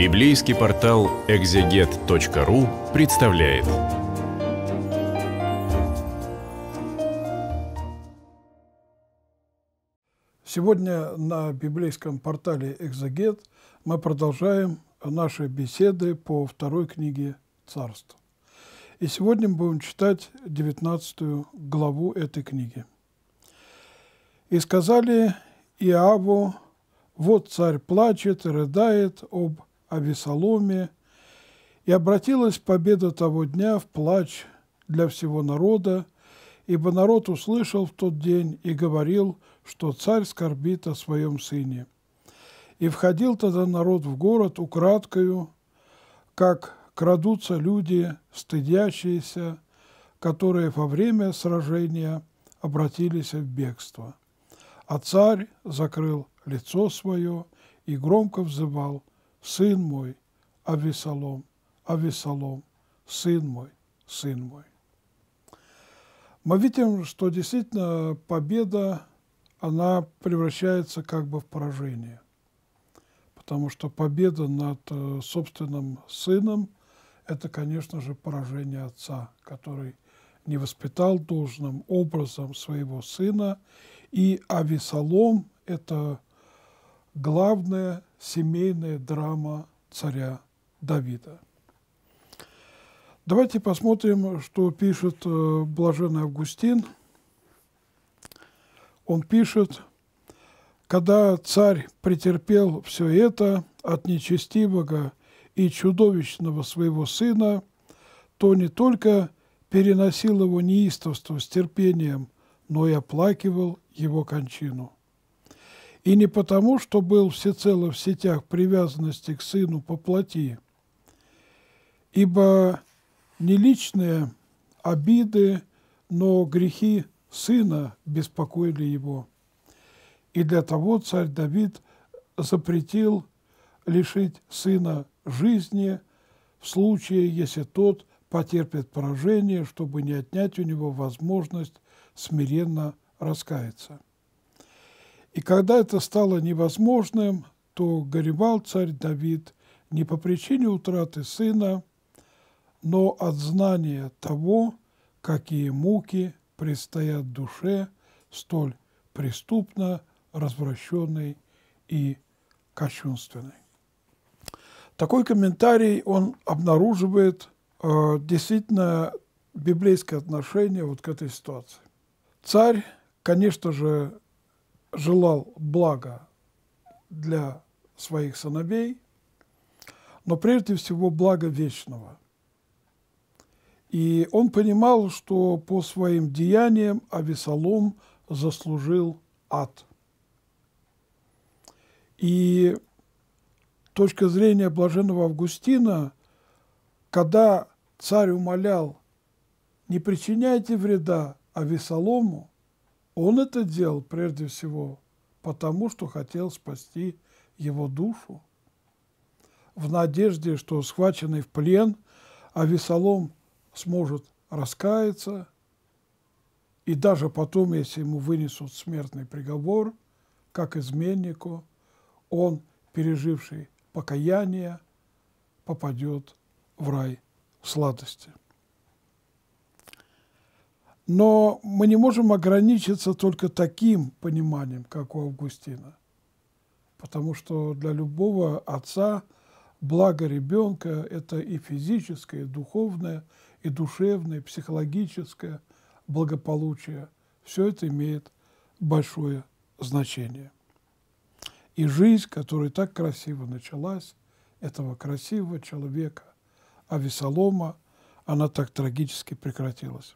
Библейский портал экзегет.ру представляет. Сегодня на библейском портале «Экзегет» мы продолжаем наши беседы по второй книге «Царств». И сегодня мы будем читать 19 главу этой книги. «И сказали Иаву, вот царь плачет и рыдает об о Весоломе, и обратилась победа того дня в плач для всего народа, ибо народ услышал в тот день и говорил, что царь скорбит о своем сыне. И входил тогда народ в город украдкою, как крадутся люди, стыдящиеся, которые во время сражения обратились в бегство. А царь закрыл лицо свое и громко взывал сын мой, Авесолом, Авесолом, сын мой, сын мой. Мы видим, что действительно победа, она превращается как бы в поражение, потому что победа над э, собственным сыном – это, конечно же, поражение отца, который не воспитал должным образом своего сына, и Авесолом – это главное – семейная драма царя Давида. Давайте посмотрим, что пишет э, блаженный Августин. Он пишет, когда царь претерпел все это от нечестивого и чудовищного своего сына, то не только переносил его неистовство с терпением, но и оплакивал его кончину и не потому, что был всецело в сетях привязанности к сыну по плоти, ибо не личные обиды, но грехи сына беспокоили его. И для того царь Давид запретил лишить сына жизни в случае, если тот потерпит поражение, чтобы не отнять у него возможность смиренно раскаяться. И когда это стало невозможным, то горевал царь Давид не по причине утраты сына, но от знания того, какие муки предстоят душе столь преступно развращенной и кощунственной. Такой комментарий он обнаруживает э, действительно библейское отношение вот к этой ситуации. Царь, конечно же, желал блага для своих сыновей, но прежде всего блага вечного. И он понимал, что по своим деяниям Авесолом заслужил ад. И точка зрения блаженного Августина, когда царь умолял «не причиняйте вреда Авесолому», он это делал прежде всего потому, что хотел спасти его душу. В надежде, что схваченный в плен Авесолом сможет раскаяться, и даже потом, если ему вынесут смертный приговор, как изменнику, он, переживший покаяние, попадет в рай в сладости. Но мы не можем ограничиться только таким пониманием, как у Августина. Потому что для любого отца благо ребенка – это и физическое, и духовное, и душевное, и психологическое благополучие. Все это имеет большое значение. И жизнь, которая так красиво началась, этого красивого человека, а весолома, она так трагически прекратилась.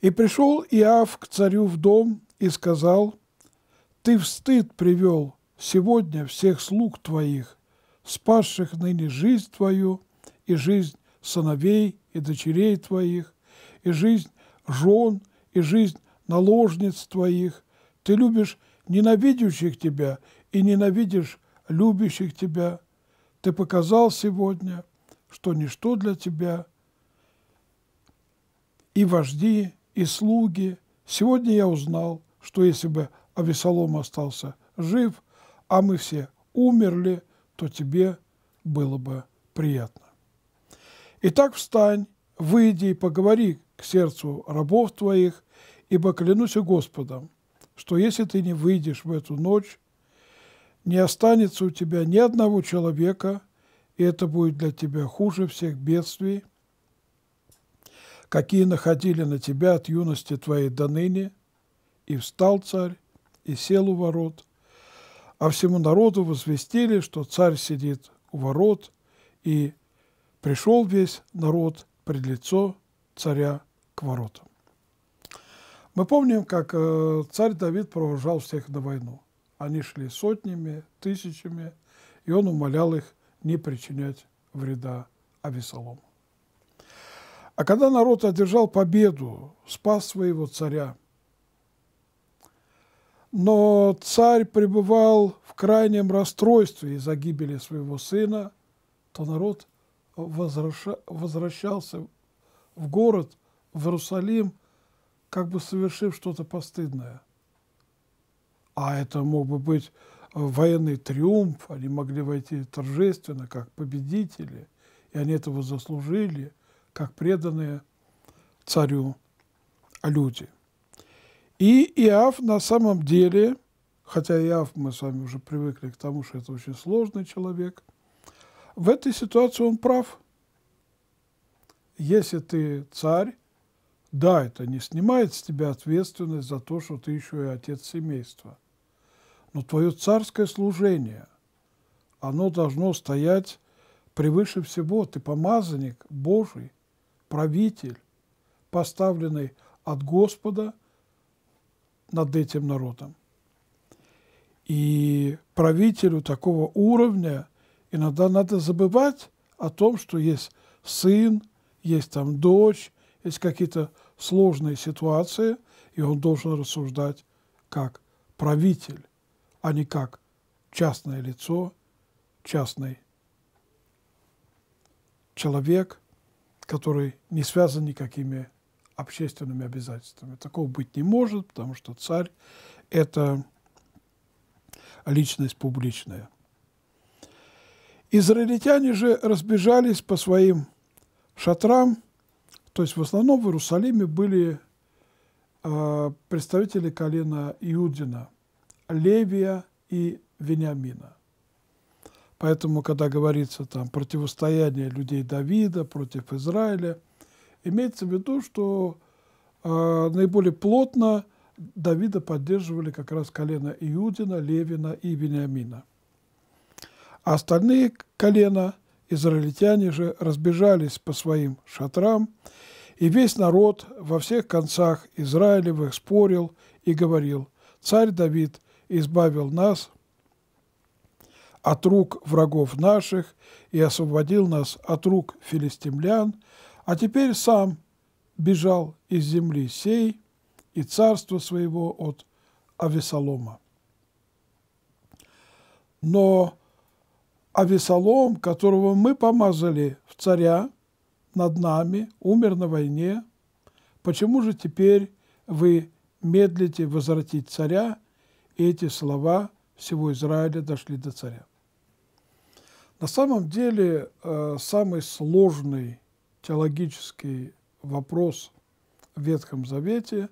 И пришел Иав к царю в дом и сказал, «Ты в стыд привел сегодня всех слуг твоих, спасших ныне жизнь твою и жизнь сыновей и дочерей твоих, и жизнь жен, и жизнь наложниц твоих. Ты любишь ненавидящих тебя и ненавидишь любящих тебя. Ты показал сегодня, что ничто для тебя и вожди и слуги. Сегодня я узнал, что если бы Авесолом остался жив, а мы все умерли, то тебе было бы приятно. Итак, встань, выйди и поговори к сердцу рабов твоих, ибо клянусь Господом, что если ты не выйдешь в эту ночь, не останется у тебя ни одного человека, и это будет для тебя хуже всех бедствий – какие находили на тебя от юности твоей до ныне. И встал царь, и сел у ворот, а всему народу возвестили, что царь сидит у ворот, и пришел весь народ пред лицо царя к воротам. Мы помним, как э, царь Давид провожал всех на войну. Они шли сотнями, тысячами, и он умолял их не причинять вреда Авесолому. А когда народ одержал победу, спас своего царя. Но царь пребывал в крайнем расстройстве из-за гибели своего сына, то народ возвращался в город, в Иерусалим, как бы совершив что-то постыдное. А это мог бы быть военный триумф, они могли войти торжественно, как победители, и они этого заслужили – как преданные царю люди. И Иав на самом деле, хотя Иав мы с вами уже привыкли к тому, что это очень сложный человек, в этой ситуации он прав. Если ты царь, да, это не снимает с тебя ответственность за то, что ты еще и отец семейства. Но твое царское служение, оно должно стоять превыше всего. Ты помазанник Божий, правитель, поставленный от Господа над этим народом. И правителю такого уровня иногда надо забывать о том, что есть сын, есть там дочь, есть какие-то сложные ситуации, и он должен рассуждать как правитель, а не как частное лицо, частный человек – который не связан никакими общественными обязательствами. Такого быть не может, потому что царь – это личность публичная. Израильтяне же разбежались по своим шатрам, то есть в основном в Иерусалиме были а, представители колена Иудина, Левия и Вениамина. Поэтому, когда говорится там противостояние людей Давида против Израиля, имеется в виду, что э, наиболее плотно Давида поддерживали как раз колено Иудина, Левина и Вениамина. А остальные колена, израильтяне же, разбежались по своим шатрам, и весь народ во всех концах Израилевых спорил и говорил, «Царь Давид избавил нас от рук врагов наших и освободил нас от рук филистимлян, а теперь сам бежал из земли сей и царства своего от Авесолома. Но Авесолом, которого мы помазали в царя над нами, умер на войне, почему же теперь вы медлите возвратить царя, и эти слова всего Израиля дошли до царя. На самом деле э, самый сложный теологический вопрос в Ветхом Завете,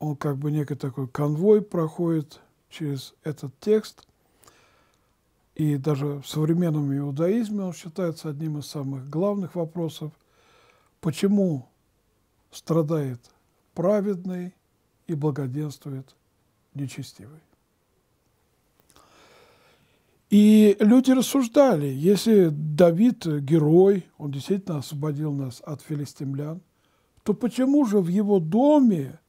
он как бы некий такой конвой проходит через этот текст, и даже в современном иудаизме он считается одним из самых главных вопросов, почему страдает праведный и благоденствует нечестивый. И люди рассуждали, если Давид герой, он действительно освободил нас от филистимлян, то почему же в его доме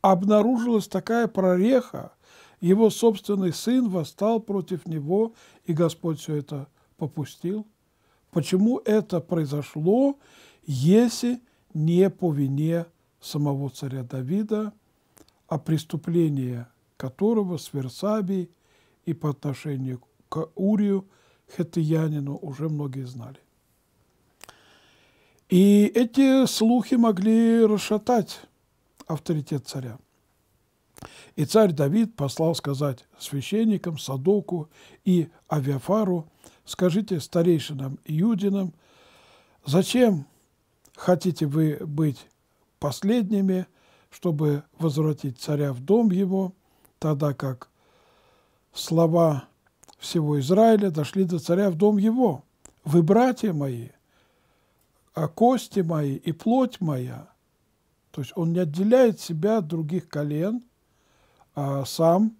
обнаружилась такая прореха, его собственный сын восстал против него, и Господь все это попустил? Почему это произошло, если не по вине самого царя Давида, а преступление которого с Версабией и по отношению к Каурию Хетиянину уже многие знали. И эти слухи могли расшатать авторитет царя. И царь Давид послал сказать священникам, Садоку и Авиафару, скажите старейшинам Юдинам, зачем хотите вы быть последними, чтобы возвратить царя в дом его, тогда как слова всего Израиля дошли до царя в дом его. Вы братья мои, а кости мои и плоть моя. То есть он не отделяет себя от других колен, а сам,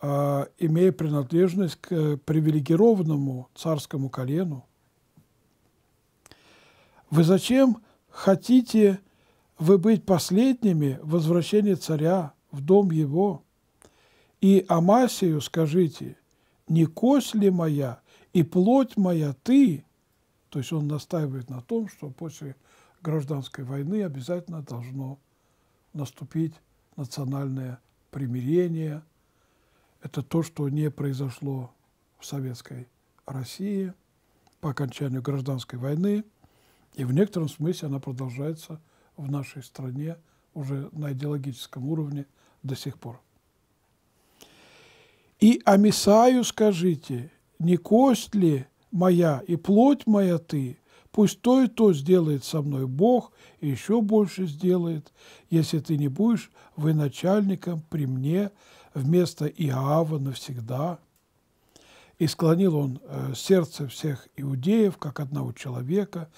а, имея принадлежность к э, привилегированному царскому колену. Вы зачем хотите вы быть последними в возвращении царя в дом его? И Амасию скажите – не кость ли моя и плоть моя ты». То есть он настаивает на том, что после гражданской войны обязательно должно наступить национальное примирение. Это то, что не произошло в Советской России по окончанию гражданской войны. И в некотором смысле она продолжается в нашей стране уже на идеологическом уровне до сих пор. И Амисаю скажите, не кость ли моя и плоть моя ты, пусть то и то сделает со мной Бог, и еще больше сделает, если ты не будешь военачальником при мне вместо Иава навсегда». И склонил он э, сердце всех иудеев, как одного человека,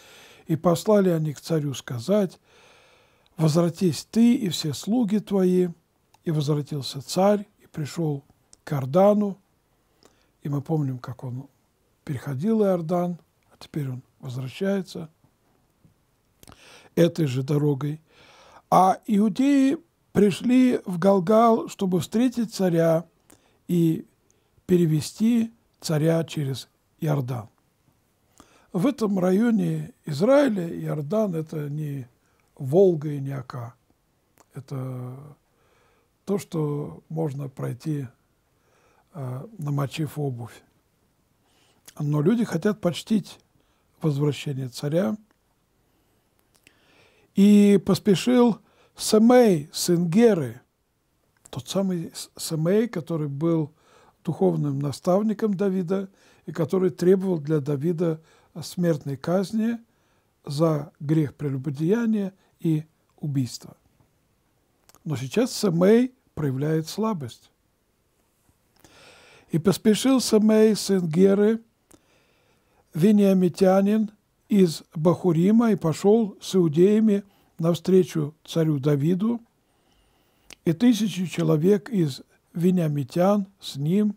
и послали они к царю сказать, «Возвратись ты и все слуги твои». И возвратился царь, и пришел Иордану, и мы помним, как он переходил Иордан, а теперь он возвращается этой же дорогой. А иудеи пришли в Галгал, чтобы встретить царя и перевести царя через Иордан. В этом районе Израиля Иордан – это не Волга и не Ака. Это то, что можно пройти Э, намочив обувь. Но люди хотят почтить возвращение царя. И поспешил Семей, сын Геры, тот самый Семей, который был духовным наставником Давида и который требовал для Давида э, смертной казни за грех прелюбодеяния и убийство. Но сейчас Семей проявляет слабость. И поспешил Самей, сын Геры, вениамитянин из Бахурима, и пошел с иудеями навстречу царю Давиду, и тысячи человек из вениамитян с ним,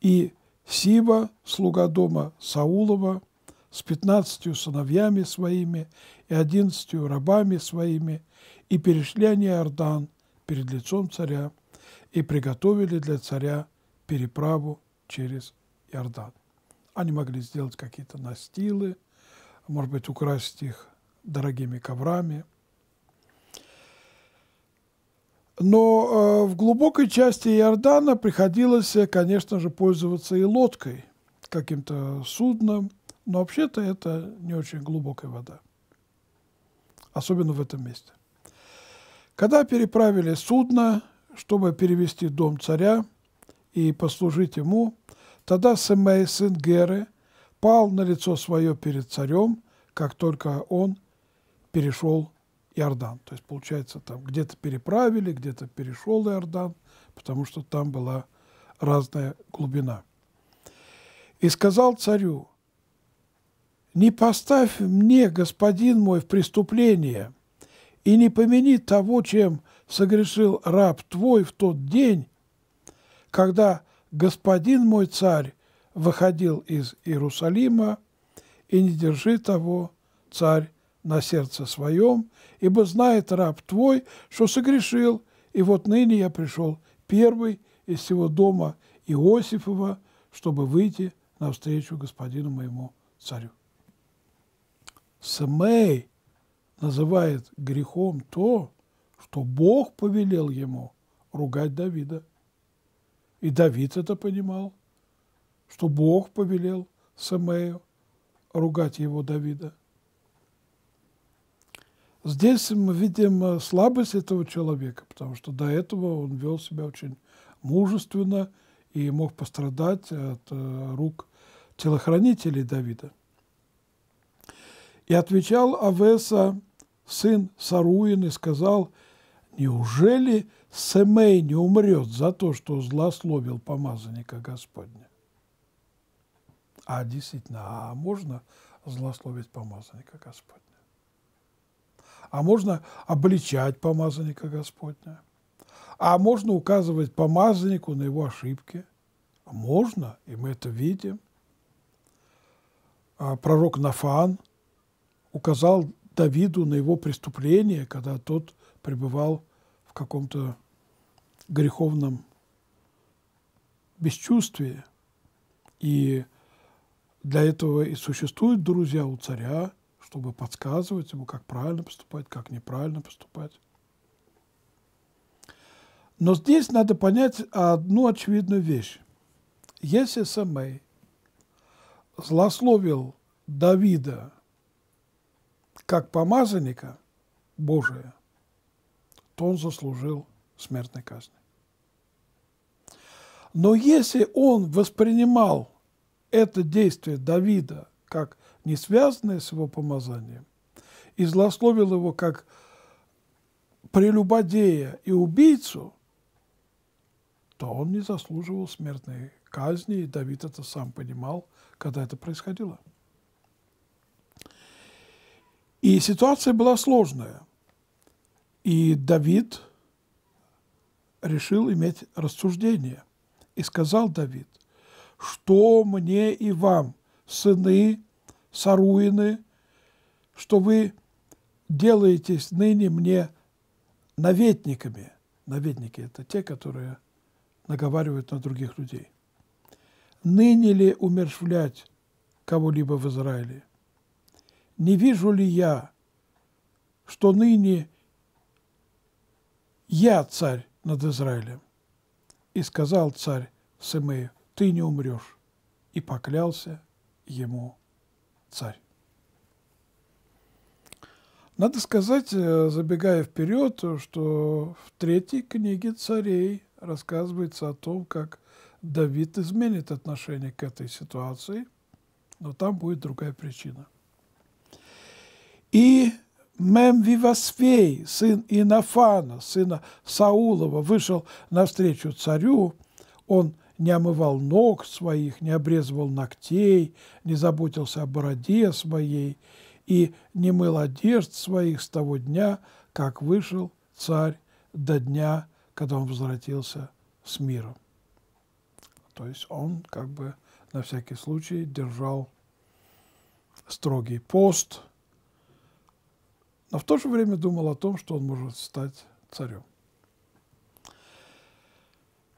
и Сиба, слуга дома Саулова, с пятнадцатью сыновьями своими и одиннадцатью рабами своими, и перешли они ордан перед лицом царя, и приготовили для царя переправу через Иордан. Они могли сделать какие-то настилы, может быть, украсть их дорогими коврами. Но э, в глубокой части Иордана приходилось, э, конечно же, пользоваться и лодкой, каким-то судном, но вообще-то это не очень глубокая вода, особенно в этом месте. Когда переправили судно, чтобы перевести дом царя – и послужить ему, тогда Семей, сын Геры, пал на лицо свое перед царем, как только он перешел Иордан. То есть, получается, там где-то переправили, где-то перешел Иордан, потому что там была разная глубина. И сказал царю, «Не поставь мне, господин мой, в преступление, и не помяни того, чем согрешил раб твой в тот день, когда господин мой царь выходил из Иерусалима, и не держи того, царь, на сердце своем, ибо знает раб твой, что согрешил, и вот ныне я пришел первый из всего дома Иосифова, чтобы выйти навстречу господину моему царю. Смей называет грехом то, что Бог повелел ему ругать Давида. И Давид это понимал, что Бог повелел Самею ругать его Давида. Здесь мы видим э, слабость этого человека, потому что до этого он вел себя очень мужественно и мог пострадать от э, рук телохранителей Давида. И отвечал Авеса, сын Саруин, и сказал – Неужели Семей не умрет за то, что злословил помазанника Господня? А действительно, а можно злословить помазанника Господня? А можно обличать помазанника Господня? А можно указывать помазаннику на его ошибки? Можно, и мы это видим. А пророк Нафан указал Давиду на его преступление, когда тот пребывал каком-то греховном бесчувствии. И для этого и существуют друзья у царя, чтобы подсказывать ему, как правильно поступать, как неправильно поступать. Но здесь надо понять одну очевидную вещь. Если Самей эм злословил Давида как помазанника Божия, то он заслужил смертной казни. Но если он воспринимал это действие Давида как не связанное с его помазанием, и злословил его как прелюбодея и убийцу, то он не заслуживал смертной казни, и Давид это сам понимал, когда это происходило. И ситуация была сложная. И Давид решил иметь рассуждение. И сказал Давид, что мне и вам, сыны Саруины, что вы делаетесь ныне мне наветниками. Наветники – это те, которые наговаривают на других людей. Ныне ли умершвлять кого-либо в Израиле? Не вижу ли я, что ныне «Я царь над Израилем». И сказал царь Семею, «Ты не умрешь». И поклялся ему царь. Надо сказать, э, забегая вперед, что в третьей книге царей рассказывается о том, как Давид изменит отношение к этой ситуации, но там будет другая причина. И Мемвивосфей, сын Инафана, сына Саулова, вышел навстречу царю, он не омывал ног своих, не обрезывал ногтей, не заботился о бороде своей и не мыл одежд своих с того дня, как вышел царь до дня, когда он возвратился с миром. То есть он как бы на всякий случай держал строгий пост – но в то же время думал о том, что он может стать царем.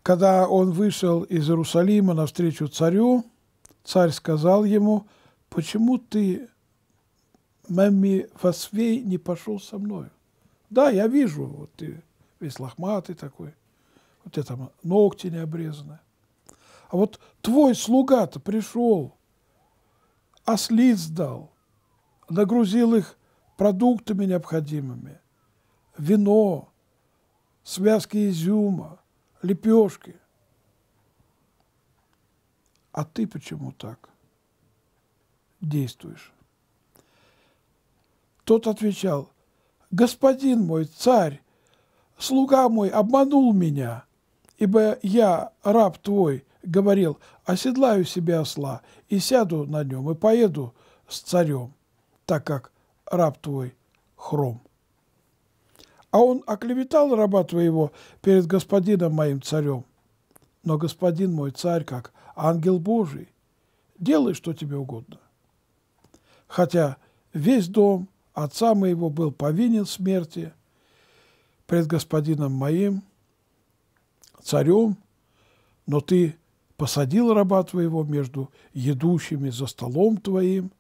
Когда он вышел из Иерусалима навстречу царю, царь сказал ему, «Почему ты, Мэмми Фасвей, не пошел со мной?» «Да, я вижу, вот ты весь лохматый такой, вот это там ногти не обрезаны. А вот твой слуга-то пришел, ослиц дал, нагрузил их продуктами необходимыми, вино, связки изюма, лепешки. А ты почему так действуешь? Тот отвечал, «Господин мой, царь, слуга мой обманул меня, ибо я, раб твой, говорил, оседлаю себе осла и сяду на нем и поеду с царем, так как раб твой Хром. А он оклеветал раба твоего перед господином моим царем. Но господин мой царь, как ангел Божий, делай, что тебе угодно. Хотя весь дом отца моего был повинен смерти пред господином моим, царем, но ты посадил раба твоего между едущими за столом твоим,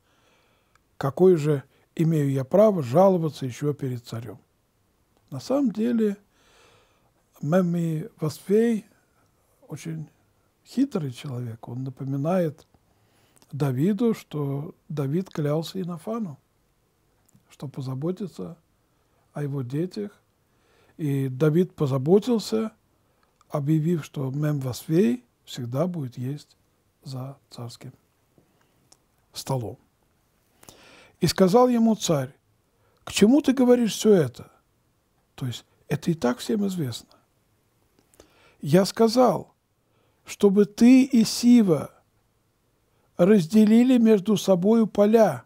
какой же имею я право жаловаться еще перед царем. На самом деле Мэмми Васфей очень хитрый человек. Он напоминает Давиду, что Давид клялся Инофану, что позаботится о его детях. И Давид позаботился, объявив, что Мем Васфей всегда будет есть за царским столом. И сказал ему царь, к чему ты говоришь все это? То есть это и так всем известно. Я сказал, чтобы ты и Сива разделили между собою поля.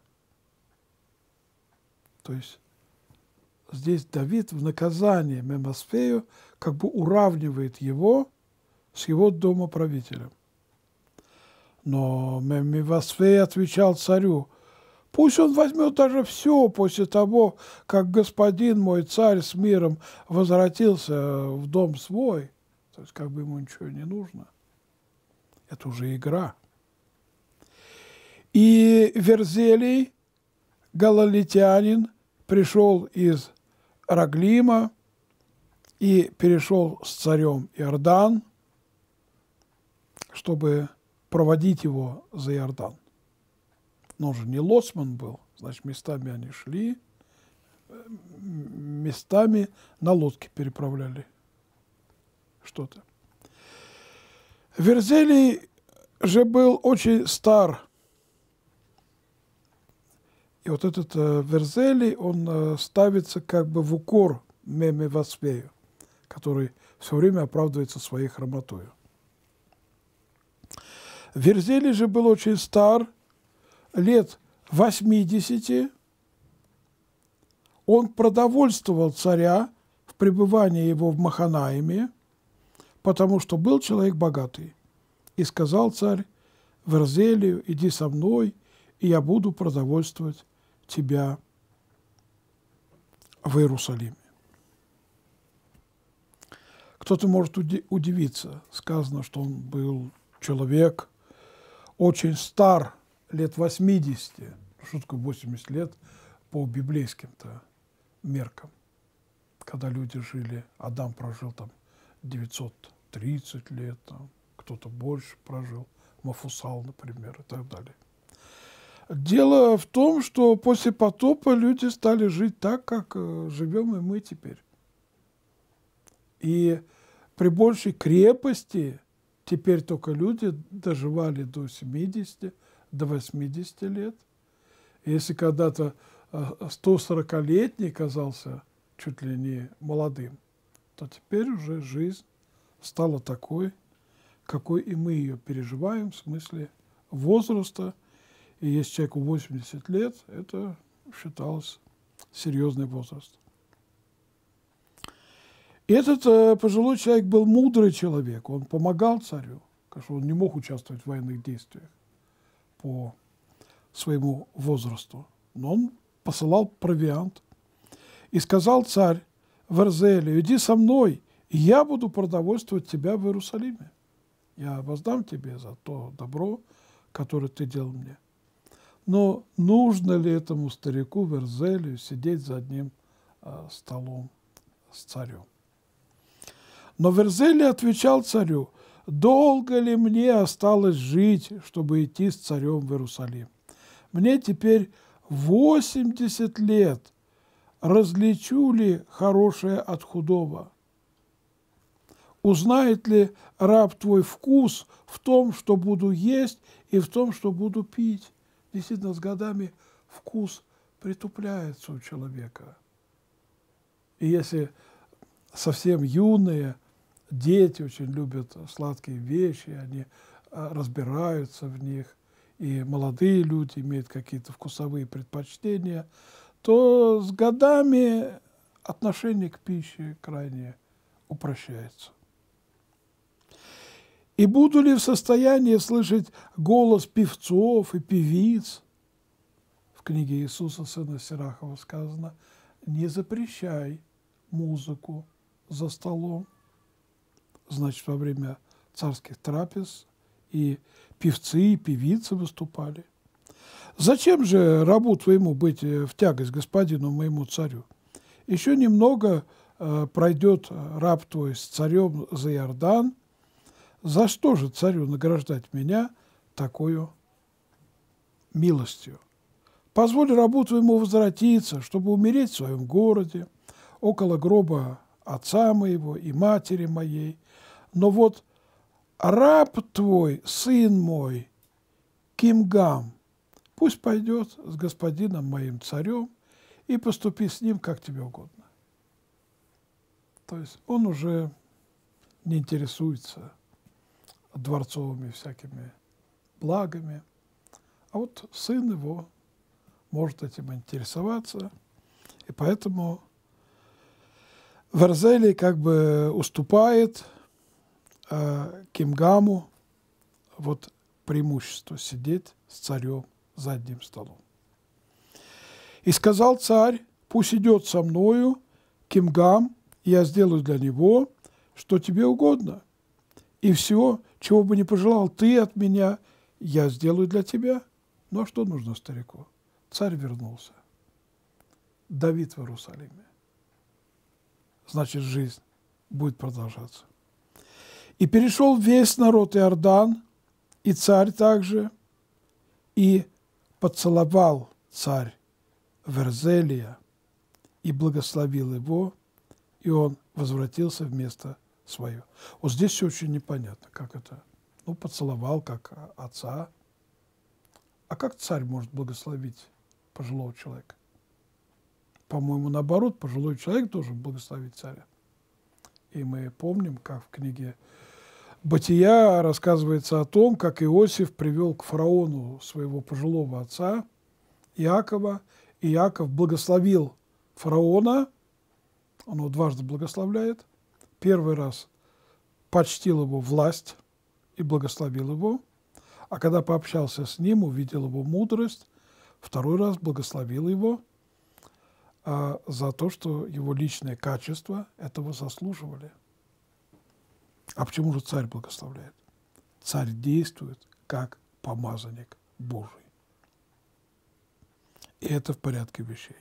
То есть здесь Давид в наказание Мемосфею как бы уравнивает его с его домоправителем. Но Мемосфей отвечал царю, Пусть он возьмет даже все после того, как господин мой царь с миром возвратился в дом свой. То есть как бы ему ничего не нужно. Это уже игра. И Верзелий, галалитянин, пришел из Раглима и перешел с царем Иордан, чтобы проводить его за Иордан. Но он же не лоцман был, значит, местами они шли, э, местами на лодке переправляли что-то. Верзелий же был очень стар. И вот этот э, Верзелий, он э, ставится как бы в укор Меме Васвею, который все время оправдывается своей хромотою. Верзелий же был очень стар – лет 80 он продовольствовал царя в пребывании его в Маханаиме, потому что был человек богатый. И сказал царь в Верзелию, иди со мной, и я буду продовольствовать тебя в Иерусалиме. Кто-то может удивиться. Сказано, что он был человек очень стар – лет 80. шутку такое 80 лет по библейским-то меркам? Когда люди жили, Адам прожил там 930 лет, кто-то больше прожил, Мафусал, например, и так далее. Дело в том, что после потопа люди стали жить так, как э, живем и мы теперь. И при большей крепости теперь только люди доживали до 70, до 80 лет. Если когда-то 140-летний а, а, казался чуть ли не молодым, то теперь уже жизнь стала такой, какой и мы ее переживаем в смысле возраста. И если человеку 80 лет, это считалось серьезный возраст. этот э, пожилой человек был мудрый человек, он помогал царю, потому что он не мог участвовать в военных действиях по своему возрасту, но он посылал провиант. И сказал царь Верзелию, иди со мной, и я буду продовольствовать тебя в Иерусалиме. Я воздам тебе за то добро, которое ты делал мне. Но нужно ли этому старику Верзелию сидеть за одним а, столом с царем? Но Верзелий отвечал царю – долго ли мне осталось жить, чтобы идти с царем в Иерусалим? Мне теперь 80 лет. Различу ли хорошее от худого? Узнает ли раб твой вкус в том, что буду есть, и в том, что буду пить? Действительно, с годами вкус притупляется у человека. И если совсем юные – Дети очень любят сладкие вещи, они а, разбираются в них, и молодые люди имеют какие-то вкусовые предпочтения, то с годами отношение к пище крайне упрощается. И буду ли в состоянии слышать голос певцов и певиц? В книге Иисуса, сына Сирахова, сказано, не запрещай музыку за столом значит, во время царских трапез, и певцы, и певицы выступали. Зачем же рабу твоему быть э, в тягость господину моему царю? Еще немного э, пройдет раб твой с царем за Иордан. За что же царю награждать меня такую милостью? Позволь рабу твоему возвратиться, чтобы умереть в своем городе, около гроба отца моего и матери моей, но вот раб твой, сын мой, Кимгам, пусть пойдет с господином моим царем и поступи с ним, как тебе угодно. То есть он уже не интересуется дворцовыми всякими благами, а вот сын его может этим интересоваться, и поэтому Верзелий как бы уступает – Э, Кимгаму вот преимущество сидеть с царем задним столом. И сказал царь, пусть идет со мною Кимгам, я сделаю для него, что тебе угодно. И все, чего бы не пожелал ты от меня, я сделаю для тебя. Ну а что нужно старику? Царь вернулся. Давид в Иерусалиме. Значит, жизнь будет продолжаться. И перешел весь народ Иордан, и царь также, и поцеловал царь Верзелия и благословил его, и он возвратился в место свое. Вот здесь все очень непонятно, как это. Ну, поцеловал как отца. А как царь может благословить пожилого человека? По-моему, наоборот, пожилой человек должен благословить царя. И мы помним, как в книге «Бытия» рассказывается о том, как Иосиф привел к фараону своего пожилого отца Иакова, и Иаков благословил фараона, он его дважды благословляет, первый раз почтил его власть и благословил его, а когда пообщался с ним, увидел его мудрость, второй раз благословил его – а за то, что его личные качества этого заслуживали. А почему же царь благословляет? Царь действует как помазанник Божий. И это в порядке вещей.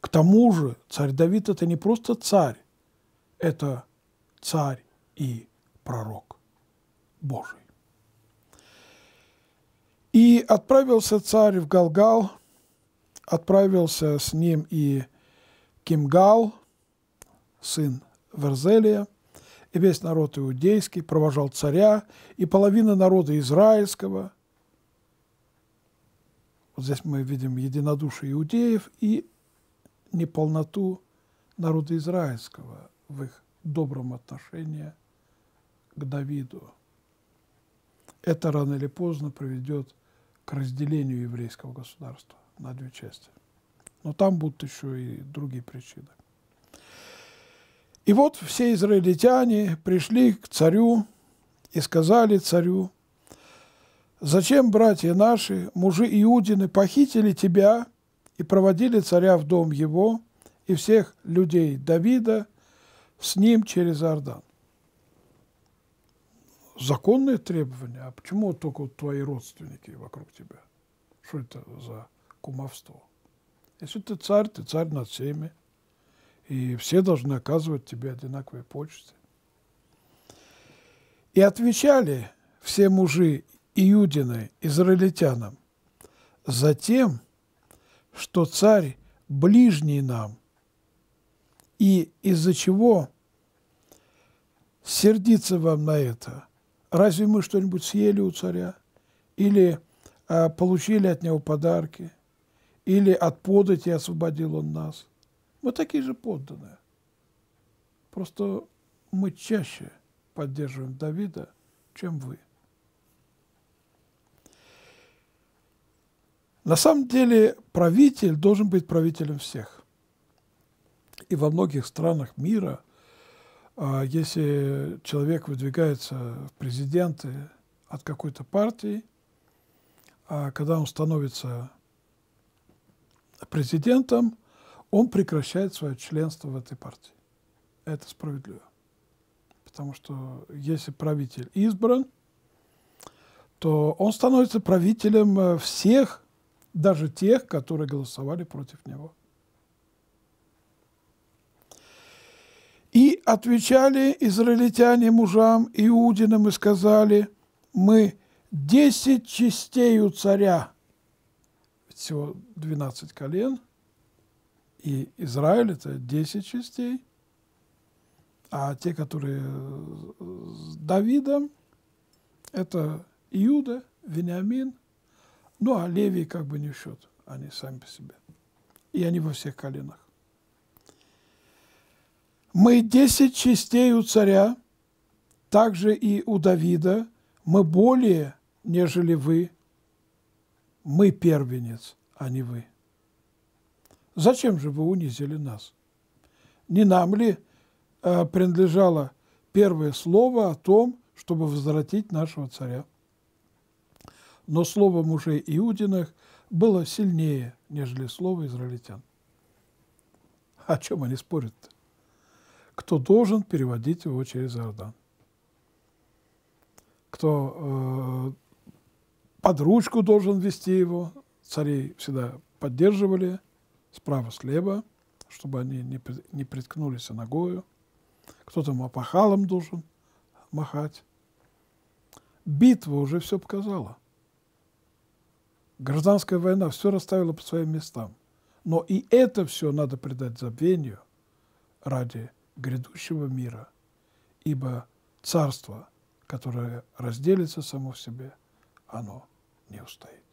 К тому же царь Давид – это не просто царь, это царь и пророк Божий. И отправился царь в Галгал, отправился с ним и Кимгал, сын Верзелия, и весь народ иудейский провожал царя, и половина народа израильского. Вот здесь мы видим единодушие иудеев и неполноту народа израильского в их добром отношении к Давиду. Это рано или поздно приведет к разделению еврейского государства на две части. Но там будут еще и другие причины. И вот все израильтяне пришли к царю и сказали царю, «Зачем, братья наши, мужи Иудины, похитили тебя и проводили царя в дом его и всех людей Давида с ним через Ордан?» Законные требования, а почему только твои родственники вокруг тебя? Что это за кумовство. Если ты царь, ты царь над всеми. И все должны оказывать тебе одинаковые почты. И отвечали все мужи Иудины, израильтянам, за тем, что царь ближний нам, и из-за чего сердиться вам на это? Разве мы что-нибудь съели у царя или а, получили от него подарки – или от подати освободил Он нас. Мы такие же подданные. Просто мы чаще поддерживаем Давида, чем вы. На самом деле правитель должен быть правителем всех. И во многих странах мира, а, если человек выдвигается в президенты от какой-то партии, а, когда он становится президентом, он прекращает свое членство в этой партии. Это справедливо. Потому что если правитель избран, то он становится правителем э, всех, даже тех, которые голосовали против него. И отвечали израильтяне мужам Иудиным и сказали, мы десять частей у царя – всего 12 колен, и Израиль — это 10 частей, а те, которые с Давидом, это Иуда, Вениамин, ну а Левии как бы не в счет, они сами по себе. И они во всех коленах. Мы десять частей у царя, также и у Давида, мы более, нежели вы, мы первенец, а не вы. Зачем же вы унизили нас? Не нам ли э, принадлежало первое слово о том, чтобы возвратить нашего царя? Но слово мужей Иудиных было сильнее, нежели слово израильтян. О чем они спорят-то? Кто должен переводить его через Иордан? Кто э, под ручку должен вести его. Царей всегда поддерживали справа-слева, чтобы они не, не приткнулись ногою. Кто-то мапахалом должен махать. Битва уже все показала. Гражданская война все расставила по своим местам. Но и это все надо предать забвению ради грядущего мира, ибо царство, которое разделится само в себе – оно не устоит.